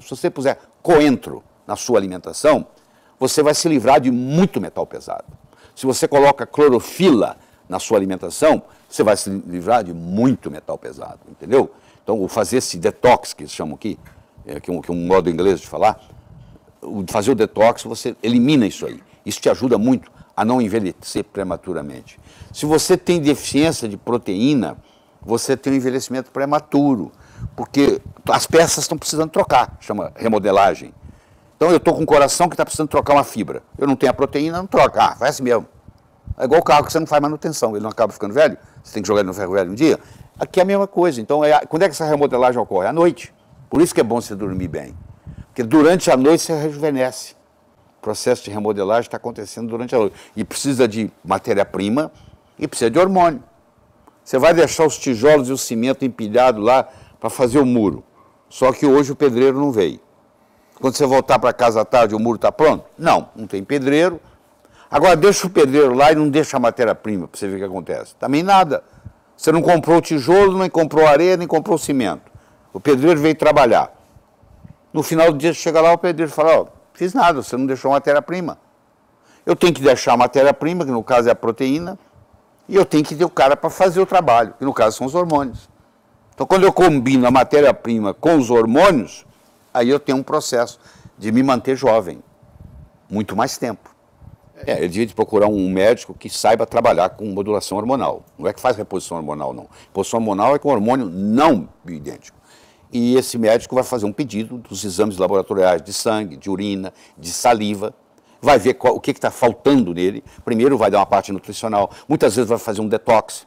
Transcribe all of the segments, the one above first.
Se você puser coentro na sua alimentação, você vai se livrar de muito metal pesado. Se você coloca clorofila na sua alimentação, você vai se livrar de muito metal pesado, entendeu? Então, o fazer esse detox, que eles chamam aqui, é, que, é um, que é um modo inglês de falar, o fazer o detox, você elimina isso aí. Isso te ajuda muito a não envelhecer prematuramente. Se você tem deficiência de proteína, você tem um envelhecimento prematuro porque as peças estão precisando trocar, chama remodelagem. Então eu estou com um coração que está precisando trocar uma fibra. Eu não tenho a proteína, não troca. Ah, faz assim mesmo. É igual o carro que você não faz manutenção, ele não acaba ficando velho, você tem que jogar ele no ferro velho um dia. Aqui é a mesma coisa. Então, é, quando é que essa remodelagem ocorre? À noite. Por isso que é bom você dormir bem. Porque durante a noite você rejuvenesce. O processo de remodelagem está acontecendo durante a noite. E precisa de matéria-prima e precisa de hormônio. Você vai deixar os tijolos e o cimento empilhado lá para fazer o muro. Só que hoje o pedreiro não veio. Quando você voltar para casa à tarde, o muro está pronto? Não, não tem pedreiro. Agora deixa o pedreiro lá e não deixa a matéria-prima para você ver o que acontece. Também nada. Você não comprou tijolo, nem comprou areia, nem comprou cimento. O pedreiro veio trabalhar. No final do dia chega lá, o pedreiro fala, ó, oh, fiz nada, você não deixou a matéria-prima. Eu tenho que deixar a matéria-prima, que no caso é a proteína, e eu tenho que ter o cara para fazer o trabalho, que no caso são os hormônios. Então, quando eu combino a matéria-prima com os hormônios, aí eu tenho um processo de me manter jovem muito mais tempo. É, ele devia procurar um médico que saiba trabalhar com modulação hormonal. Não é que faz reposição hormonal, não. Reposição hormonal é com hormônio não idêntico. E esse médico vai fazer um pedido dos exames laboratoriais de sangue, de urina, de saliva. Vai ver qual, o que está faltando nele. Primeiro vai dar uma parte nutricional. Muitas vezes vai fazer um detox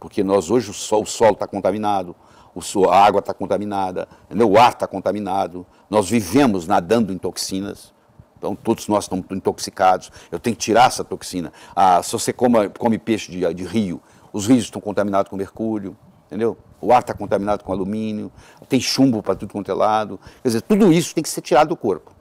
porque nós hoje o, sol, o solo está contaminado, o, a água está contaminada, o ar está contaminado, nós vivemos nadando em toxinas. Então, todos nós estamos intoxicados. Eu tenho que tirar essa toxina. Ah, se você come, come peixe de, de rio, os rios estão contaminados com mercúrio, entendeu? O ar está contaminado com alumínio, tem chumbo para tudo quanto é lado. Quer dizer, tudo isso tem que ser tirado do corpo.